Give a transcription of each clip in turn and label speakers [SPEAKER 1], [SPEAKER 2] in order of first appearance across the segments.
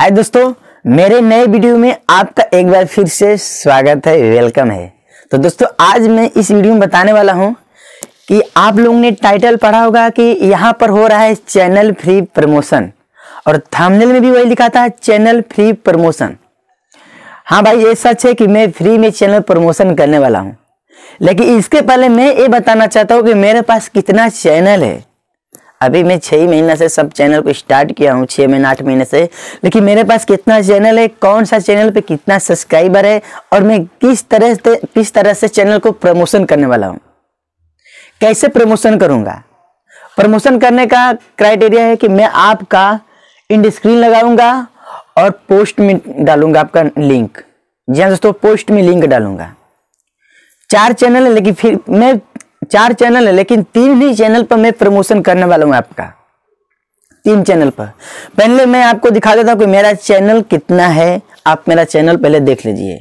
[SPEAKER 1] हाय दोस्तों मेरे नए वीडियो में आपका एक बार फिर से स्वागत है वेलकम है तो दोस्तों आज मैं इस वीडियो में बताने वाला हूं कि आप लोगों ने टाइटल पढ़ा होगा कि यहां पर हो रहा है चैनल फ्री प्रमोशन और थंबनेल में भी वही लिखा था चैनल फ्री प्रमोशन हाँ भाई ये सच है कि मैं फ्री में चैनल प्रमोशन करने वाला हूँ लेकिन इसके पहले मैं ये बताना चाहता हूँ कि मेरे पास कितना चैनल है अभी मैं छः महीना से सब चैनल को स्टार्ट किया हूँ छः महीने आठ महीने से लेकिन मेरे पास कितना चैनल है कौन सा चैनल पे कितना सब्सक्राइबर है और मैं किस तरह से किस तरह से चैनल को प्रमोशन करने वाला हूँ कैसे प्रमोशन करूँगा प्रमोशन करने का क्राइटेरिया है कि मैं आपका इंड स्क्रीन लगाऊंगा और पोस्ट में डालूंगा आपका लिंक जी हाँ दोस्तों पोस्ट में लिंक डालूंगा चार चैनल है लेकिन फिर मैं चार चैनल है लेकिन तीन ही चैनल पर मैं प्रमोशन करने वाला हूँ आपका तीन चैनल पर पहले मैं आपको दिखा देता हूँ कि मेरा चैनल कितना है आप मेरा चैनल पहले देख लीजिए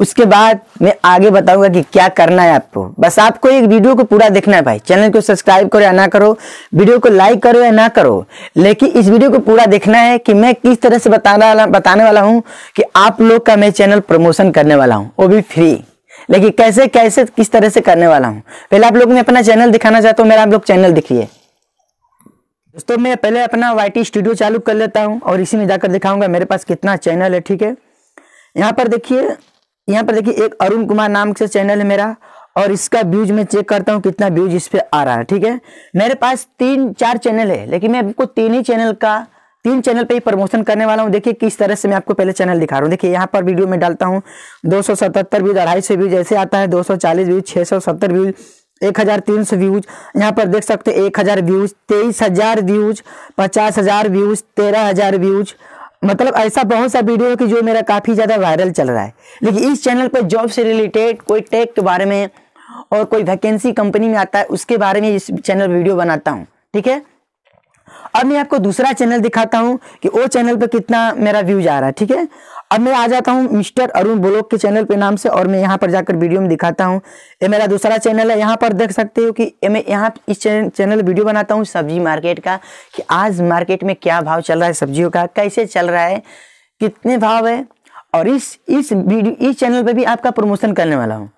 [SPEAKER 1] उसके बाद मैं आगे बताऊंगा कि क्या करना है आपको बस आपको एक वीडियो को पूरा देखना है भाई चैनल को सब्सक्राइब करो या ना करो वीडियो को लाइक करो या ना करो लेकिन इस वीडियो को पूरा देखना है कि मैं किस तरह से बताने वाला बताने वाला हूँ कि आप लोग का मैं चैनल प्रमोशन करने वाला हूँ वो भी फ्री लेकिन कैसे कैसे किस तरह से करने वाला हूँ पहले आप लोग मैं अपना चैनल दिखाना चाहता हूँ मेरा आप लोग चैनल दिखिए दोस्तों मैं पहले अपना वाई स्टूडियो चालू कर लेता हूँ और इसी में जाकर दिखाऊंगा मेरे पास कितना चैनल है ठीक है यहाँ पर देखिए यहाँ पर देखिए एक अरुण कुमार नाम से चैनल है मेरा और इसका व्यूज मैं चेक करता हूँ कितना व्यूज इस पर आ रहा है ठीक है मेरे पास तीन चार चैनल है लेकिन मैं आपको तीन ही चैनल का तीन चैनल पे ही प्रमोशन करने वाला हूँ देखिए किस तरह से मैं आपको पहले चैनल दिखा रहा हूँ देखिए यहाँ पर वीडियो में डालता हूँ दो सौ सतहत्तर व्यूज अढ़ाई सौ व्यूज ऐसे आता है दो सौ चालीस व्यूज छः सौ सत्तर व्यूज एक हजार तीन सौ व्यूज यहाँ पर देख सकते हैं एक हजार व्यूज तेईस हजार व्यूज पचास हजार व्यूज तेरह हजार व्यूज मतलब ऐसा बहुत सा वीडियो है कि जो मेरा काफ़ी ज़्यादा वायरल चल रहा है लेकिन इस चैनल पर जॉब से रिलेटेड कोई टेक के बारे में और कोई वैकेंसी कंपनी में आता है उसके बारे में इस चैनल वीडियो बनाता हूँ ठीक है अब मैं आपको दूसरा चैनल दिखाता हूँ कि वो चैनल पे कितना मेरा व्यूज आ रहा है ठीक है अब मैं आ जाता हूँ मिस्टर अरुण ब्लॉक के चैनल पे नाम से और मैं यहाँ पर जाकर वीडियो में दिखाता हूँ ये मेरा दूसरा चैनल है यहाँ पर देख सकते हो कि मैं यहाँ इस चैनल वीडियो बनाता हूँ सब्जी मार्केट का कि आज मार्केट में क्या भाव चल रहा है सब्जियों का कैसे चल रहा है कितने भाव है और इस इस वीडियो इस चैनल पर भी आपका प्रमोशन करने वाला हूँ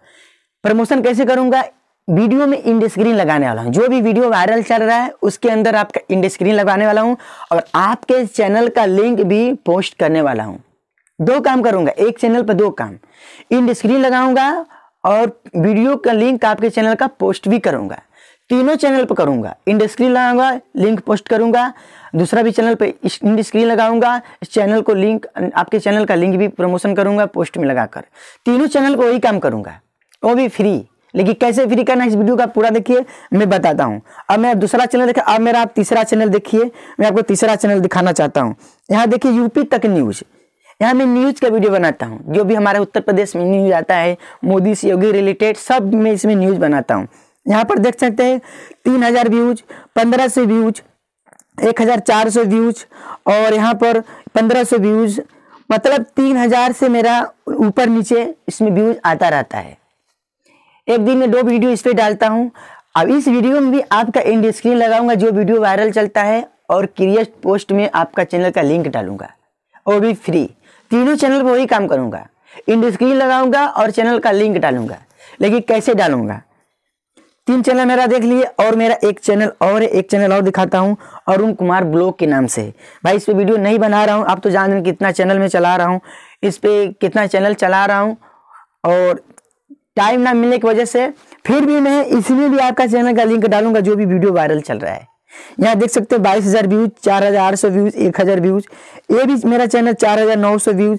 [SPEAKER 1] प्रमोशन कैसे करूँगा वीडियो में इंड स्क्रीन लगाने वाला हूँ जो भी वीडियो वायरल चल रहा है उसके अंदर आपका इंड स्क्रीन लगाने वाला हूँ और आपके चैनल का लिंक भी पोस्ट करने वाला हूँ दो काम करूँगा एक चैनल पर दो काम इंड स्क्रीन लगाऊंगा और वीडियो का लिंक आपके चैनल का पोस्ट भी करूँगा तीनों चैनल पर करूँगा इंड स्क्रीन लगाऊंगा लिंक पोस्ट करूंगा दूसरा भी चैनल पर इंड स्क्रीन लगाऊंगा चैनल को लिंक आपके चैनल का लिंक भी प्रमोशन करूँगा पोस्ट में लगाकर तीनों चैनल पर वही काम करूँगा वो भी फ्री लेकिन कैसे फ्री करना इस वीडियो का पूरा देखिए मैं बताता हूँ अब मेरा दूसरा चैनल देखिए अब मेरा आप तीसरा चैनल देखिए मैं आपको तीसरा चैनल दिखाना चाहता हूँ यहाँ देखिए यूपी तक न्यूज़ यहाँ मैं न्यूज़ का वीडियो बनाता हूँ जो भी हमारे उत्तर प्रदेश में न्यूज़ आता है मोदी से योगी रिलेटेड सब मैं इसमें न्यूज़ बनाता हूँ यहाँ पर देख सकते हैं तीन हज़ार व्यूज पंद्रह सौ व्यूज एक हज़ार चार सौ व्यूज और यहाँ पर पंद्रह सौ व्यूज मतलब तीन हज़ार से मेरा ऊपर नीचे इसमें व्यूज आता रहता है एक दिन में दो वीडियो इस पर डालता हूँ अब इस वीडियो में भी आपका इंड स्क्रीन लगाऊंगा जो वीडियो वायरल चलता है और क्रिएट पोस्ट में आपका चैनल का लिंक डालूंगा वो भी फ्री तीनों चैनल पर वही काम करूंगा इंड स्क्रीन लगाऊंगा और चैनल का लिंक डालूंगा लेकिन कैसे डालूंगा तीन चैनल मेरा देख लिए और मेरा एक चैनल और एक चैनल और दिखाता हूँ अरुण कुमार ब्लॉग के नाम से भाई इस पर वीडियो नहीं बना रहा हूँ आप तो जान दें कितना चैनल में चला रहा हूँ इस पर कितना चैनल चला रहा हूँ और टाइम ना मिलने की वजह से फिर भी मैं इसमें भी आपका चैनल का लिंक डालूंगा जो भी वीडियो वायरल चल रहा है यहाँ देख सकते हो बाईस हज़ार व्यूज चार हज़ार आठ सौ व्यूज एक हज़ार व्यूज ये भी मेरा चैनल चार हज़ार नौ सौ व्यूज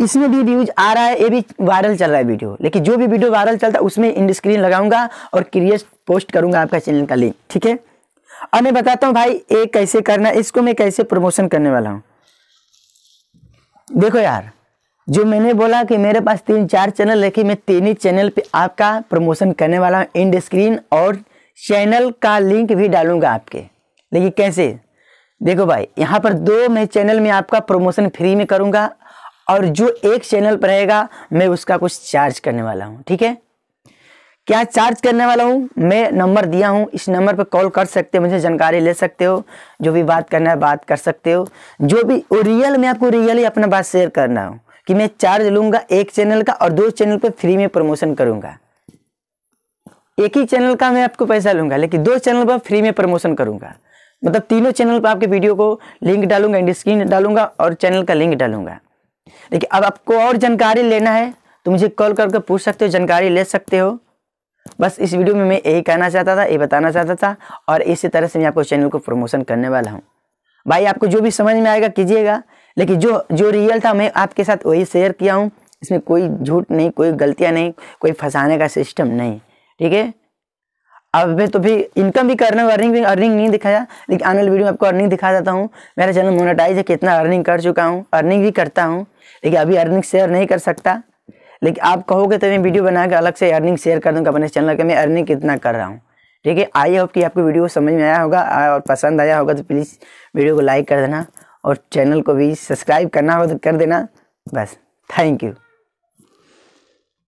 [SPEAKER 1] इसमें भी व्यूज आ रहा है ये भी वायरल चल रहा है वीडियो लेकिन जो भी वीडियो वायरल चलता है उसमें इन स्क्रीन लगाऊंगा और क्रिएट पोस्ट करूंगा आपका चैनल का लिंक ठीक है और मैं बताता हूँ भाई ये कैसे करना इसको मैं कैसे प्रमोशन करने वाला हूँ देखो यार जो मैंने बोला कि मेरे पास तीन चार चैनल है कि मैं तीन ही चैनल पे आपका प्रमोशन करने वाला हूँ इंड स्क्रीन और चैनल का लिंक भी डालूंगा आपके लेकिन कैसे देखो भाई यहाँ पर दो मैं चैनल में आपका प्रमोशन फ्री में करूँगा और जो एक चैनल पर रहेगा मैं उसका कुछ चार्ज करने वाला हूँ ठीक है क्या चार्ज करने वाला हूँ मैं नंबर दिया हूँ इस नंबर पर कॉल कर सकते हो मुझे जानकारी ले सकते हो जो भी बात करना है बात कर सकते हो जो भी रियल में आपको रियली अपना बात शेयर करना हूँ कि मैं चार्ज लूंगा एक चैनल का और दो चैनल पे फ्री में प्रमोशन करूंगा एक ही चैनल का मैं आपको पैसा लूंगा लेकिन दो चैनल पर फ्री में प्रमोशन करूंगा मतलब तीनों चैनल पर आपके वीडियो को लिंक डालूंगा इंड स्क्रीन डालूंगा और चैनल का लिंक डालूंगा लेकिन अब आपको और जानकारी लेना है तो मुझे कॉल करके पूछ सकते हो जानकारी ले सकते हो बस इस वीडियो में मैं यही कहना चाहता था ये बताना चाहता था और इसी तरह से मैं आपको चैनल को प्रमोशन करने वाला हूँ भाई आपको जो भी समझ में आएगा कीजिएगा लेकिन जो जो रियल था मैं आपके साथ वही शेयर किया हूँ इसमें कोई झूठ नहीं कोई गलतियाँ नहीं कोई फंसाने का सिस्टम नहीं ठीक है अब मैं तो भी इनकम भी करना अर्निंग भी अर्निंग नहीं दिखाया लेकिन आने वाली वीडियो में आपको अर्निंग दिखा देता हूँ मेरा चैनल मोनेटाइज है कितना अर्निंग कर चुका हूँ अर्निंग भी करता हूँ लेकिन अभी अर्निंग शेयर नहीं कर सकता लेकिन आप कहोगे तो मैं वीडियो बना के अलग से अर्निंग शेयर कर दूँगा अपने चैनल के मैं अर्निंग कितना कर रहा हूँ ठीक है आई होप कि आपको वीडियो समझ में आया होगा और पसंद आया होगा तो प्लीज़ वीडियो को लाइक कर देना और चैनल को भी सब्सक्राइब करना हो तो कर देना बस थैंक यू